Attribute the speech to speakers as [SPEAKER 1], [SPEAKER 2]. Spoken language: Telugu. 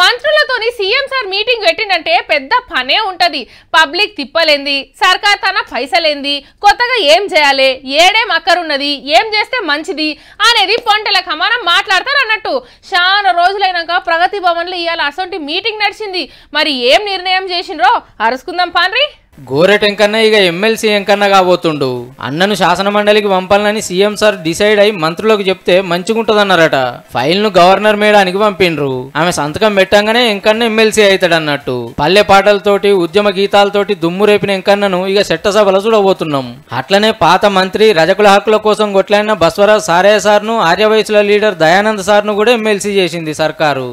[SPEAKER 1] మంత్రులతోని సీఎం సార్ మీటింగ్ పెట్టిందంటే పెద్ద పనే ఉంటుంది పబ్లిక్ తిప్పలేంది సర్కార్ తన పైసలేంది కొత్తగా ఏం చేయాలి ఏడేం అక్కరున్నది ఏం చేస్తే మంచిది అనేది పొంటల కమానం మాట్లాడతారు అన్నట్టు చాలా రోజులైనాక ప్రగతి భవన్లో ఇవాళ అసొంటి మీటింగ్ నడిచింది మరి ఏం నిర్ణయం చేసిండ్రో అరుసుకుందాం పాన్రీ
[SPEAKER 2] గోరెటెంకన్నా ఇక ఎమ్మెల్సీ ఎంకన్నా కాబోతుండు అన్నను శాసనమండలికి పంపాలని సీఎం సార్ డిసైడ్ అయి మంత్రులకు చెప్తే మంచిగుంటదన్నారట ఫైల్ ను గవర్నర్ మేడానికి పంపిండ్రు ఆమె సంతకం పెట్టంగానే ఎంకన్నా ఎమ్మెల్సీ అవుతాడన్నట్టు పల్లె పాటలతోటి ఉద్యమ గీతాలతోటి దుమ్ము రేపిన ఎంకన్నను ఇక చట్టసభలో చూడబోతున్నాం అట్లనే పాత మంత్రి రజకుల హక్కుల కోసం కొట్లాడిన బస్వరాజ్ సారయ్య సార్ను ఆర్యవయసుల లీడర్ దయానంద్ సార్ను కూడా ఎమ్మెల్సీ చేసింది సర్కారు